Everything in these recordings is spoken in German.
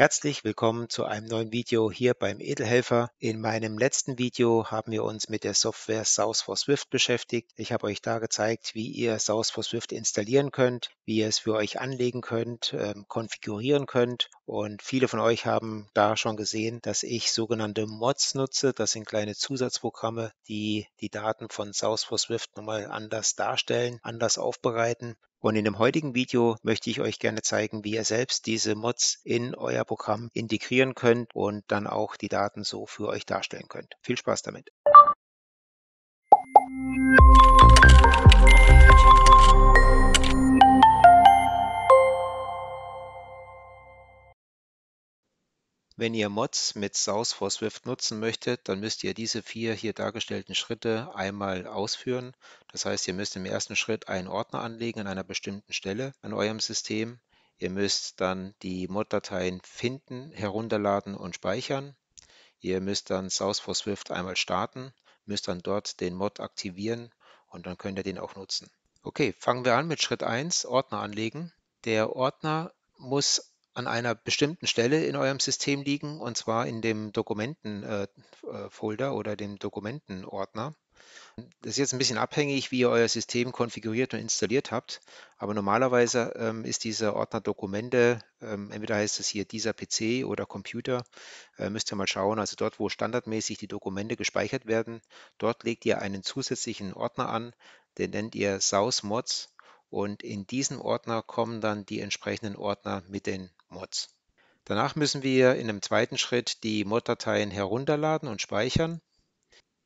Herzlich willkommen zu einem neuen Video hier beim Edelhelfer. In meinem letzten Video haben wir uns mit der Software Source for Swift beschäftigt. Ich habe euch da gezeigt, wie ihr Source for Swift installieren könnt, wie ihr es für euch anlegen könnt, ähm, konfigurieren könnt. Und viele von euch haben da schon gesehen, dass ich sogenannte Mods nutze. Das sind kleine Zusatzprogramme, die die Daten von Source for Swift nochmal anders darstellen, anders aufbereiten. Und in dem heutigen Video möchte ich euch gerne zeigen, wie ihr selbst diese Mods in euer Programm integrieren könnt und dann auch die Daten so für euch darstellen könnt. Viel Spaß damit! Wenn ihr Mods mit Source for Swift nutzen möchtet, dann müsst ihr diese vier hier dargestellten Schritte einmal ausführen. Das heißt, ihr müsst im ersten Schritt einen Ordner anlegen an einer bestimmten Stelle an eurem System. Ihr müsst dann die Mod-Dateien finden, herunterladen und speichern. Ihr müsst dann Source for Swift einmal starten, müsst dann dort den Mod aktivieren und dann könnt ihr den auch nutzen. Okay, fangen wir an mit Schritt 1, Ordner anlegen. Der Ordner muss an einer bestimmten Stelle in eurem System liegen, und zwar in dem Dokumentenfolder äh, äh, oder dem Dokumentenordner. Das ist jetzt ein bisschen abhängig, wie ihr euer System konfiguriert und installiert habt, aber normalerweise ähm, ist dieser Ordner Dokumente, ähm, entweder heißt es hier dieser PC oder Computer, äh, müsst ihr mal schauen, also dort, wo standardmäßig die Dokumente gespeichert werden, dort legt ihr einen zusätzlichen Ordner an, den nennt ihr Source Mods und in diesen Ordner kommen dann die entsprechenden Ordner mit den Mods. Danach müssen wir in einem zweiten Schritt die Mod-Dateien herunterladen und speichern.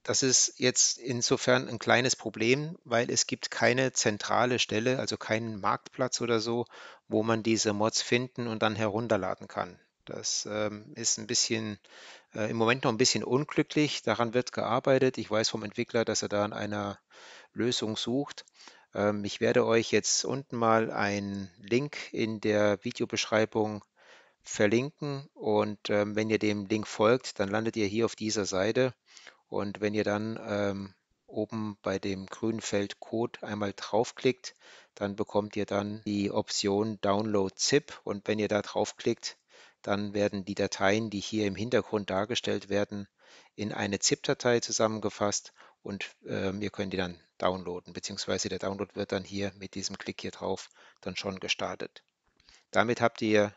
Das ist jetzt insofern ein kleines Problem, weil es gibt keine zentrale Stelle, also keinen Marktplatz oder so, wo man diese Mods finden und dann herunterladen kann. Das ähm, ist ein bisschen äh, im Moment noch ein bisschen unglücklich. Daran wird gearbeitet. Ich weiß vom Entwickler, dass er da an einer Lösung sucht. Ähm, ich werde euch jetzt unten mal einen Link in der Videobeschreibung verlinken und ähm, wenn ihr dem Link folgt, dann landet ihr hier auf dieser Seite und wenn ihr dann ähm, oben bei dem grünen Feld Code einmal draufklickt, dann bekommt ihr dann die Option Download ZIP und wenn ihr da draufklickt, dann werden die Dateien, die hier im Hintergrund dargestellt werden, in eine ZIP-Datei zusammengefasst und ähm, ihr könnt die dann downloaden, beziehungsweise der Download wird dann hier mit diesem Klick hier drauf dann schon gestartet. Damit habt ihr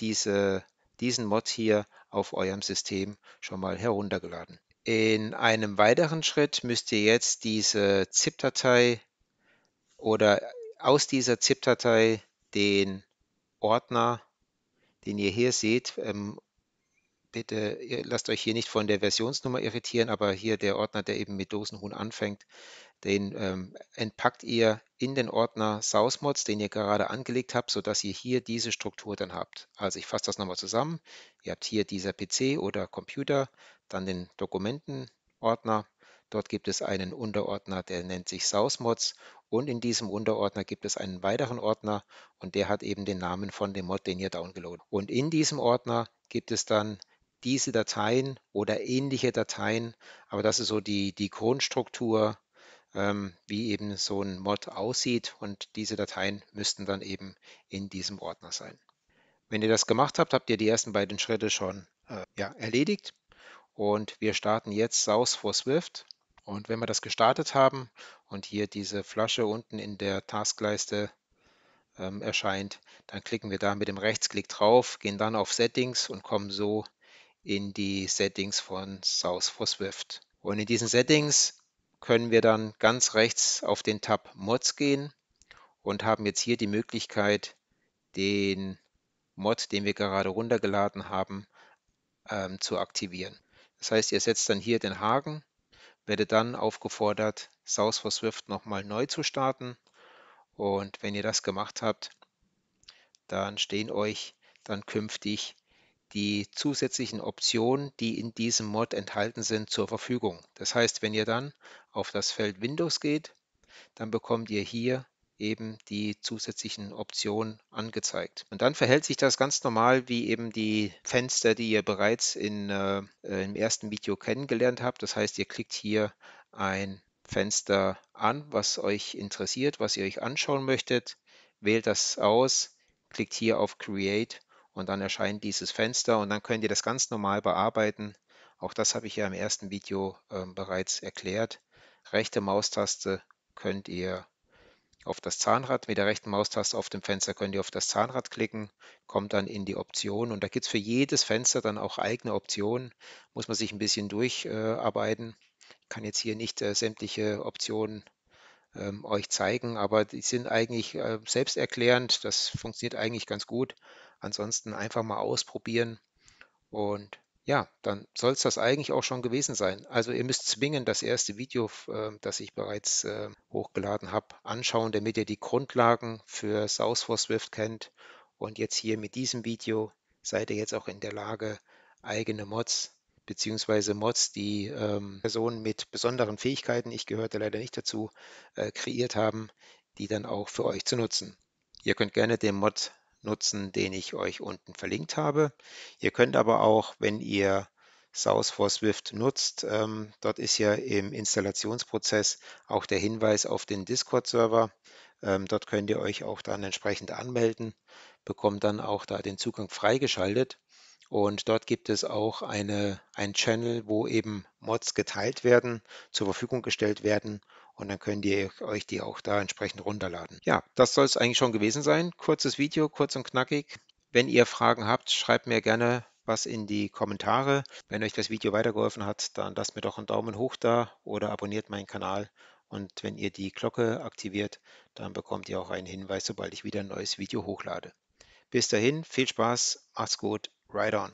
diese, diesen Mod hier auf eurem System schon mal heruntergeladen. In einem weiteren Schritt müsst ihr jetzt diese ZIP-Datei oder aus dieser ZIP-Datei den Ordner, den ihr hier seht, ähm, bitte lasst euch hier nicht von der Versionsnummer irritieren, aber hier der Ordner, der eben mit Dosenhuhn anfängt, den ähm, entpackt ihr in den Ordner SausMods, den ihr gerade angelegt habt, sodass ihr hier diese Struktur dann habt. Also ich fasse das nochmal zusammen. Ihr habt hier dieser PC oder Computer, dann den Dokumentenordner. Dort gibt es einen Unterordner, der nennt sich SausMods und in diesem Unterordner gibt es einen weiteren Ordner und der hat eben den Namen von dem Mod, den ihr downloadet. Und in diesem Ordner gibt es dann diese Dateien oder ähnliche Dateien. Aber das ist so die, die Grundstruktur, ähm, wie eben so ein Mod aussieht. Und diese Dateien müssten dann eben in diesem Ordner sein. Wenn ihr das gemacht habt, habt ihr die ersten beiden Schritte schon äh, ja, erledigt. Und wir starten jetzt Source for Swift. Und wenn wir das gestartet haben und hier diese Flasche unten in der Taskleiste ähm, erscheint, dann klicken wir da mit dem Rechtsklick drauf, gehen dann auf Settings und kommen so in die Settings von South for Swift. Und in diesen Settings können wir dann ganz rechts auf den Tab Mods gehen und haben jetzt hier die Möglichkeit, den Mod, den wir gerade runtergeladen haben, ähm, zu aktivieren. Das heißt, ihr setzt dann hier den Haken, werdet dann aufgefordert, South for Swift nochmal neu zu starten. Und wenn ihr das gemacht habt, dann stehen euch dann künftig die zusätzlichen Optionen, die in diesem Mod enthalten sind, zur Verfügung. Das heißt, wenn ihr dann auf das Feld Windows geht, dann bekommt ihr hier eben die zusätzlichen Optionen angezeigt. Und dann verhält sich das ganz normal wie eben die Fenster, die ihr bereits in, äh, äh im ersten Video kennengelernt habt. Das heißt, ihr klickt hier ein Fenster an, was euch interessiert, was ihr euch anschauen möchtet, wählt das aus, klickt hier auf Create und dann erscheint dieses Fenster und dann könnt ihr das ganz normal bearbeiten. Auch das habe ich ja im ersten Video ähm, bereits erklärt. Rechte Maustaste könnt ihr auf das Zahnrad, mit der rechten Maustaste auf dem Fenster könnt ihr auf das Zahnrad klicken, kommt dann in die Option und da gibt es für jedes Fenster dann auch eigene Optionen, muss man sich ein bisschen durcharbeiten. Äh, ich kann jetzt hier nicht äh, sämtliche Optionen ähm, euch zeigen, aber die sind eigentlich äh, selbsterklärend, das funktioniert eigentlich ganz gut Ansonsten einfach mal ausprobieren und ja, dann soll es das eigentlich auch schon gewesen sein. Also ihr müsst zwingend das erste Video, ähm, das ich bereits ähm, hochgeladen habe, anschauen, damit ihr die Grundlagen für South for Swift kennt. Und jetzt hier mit diesem Video seid ihr jetzt auch in der Lage, eigene Mods beziehungsweise Mods, die ähm, Personen mit besonderen Fähigkeiten, ich gehörte leider nicht dazu, äh, kreiert haben, die dann auch für euch zu nutzen. Ihr könnt gerne den Mod nutzen, den ich euch unten verlinkt habe. Ihr könnt aber auch, wenn ihr Source for Swift nutzt, ähm, dort ist ja im Installationsprozess auch der Hinweis auf den Discord-Server. Ähm, dort könnt ihr euch auch dann entsprechend anmelden, bekommt dann auch da den Zugang freigeschaltet und dort gibt es auch eine, einen Channel, wo eben Mods geteilt werden, zur Verfügung gestellt werden. Und dann könnt ihr euch die auch da entsprechend runterladen. Ja, das soll es eigentlich schon gewesen sein. Kurzes Video, kurz und knackig. Wenn ihr Fragen habt, schreibt mir gerne was in die Kommentare. Wenn euch das Video weitergeholfen hat, dann lasst mir doch einen Daumen hoch da oder abonniert meinen Kanal. Und wenn ihr die Glocke aktiviert, dann bekommt ihr auch einen Hinweis, sobald ich wieder ein neues Video hochlade. Bis dahin, viel Spaß, macht's gut right on.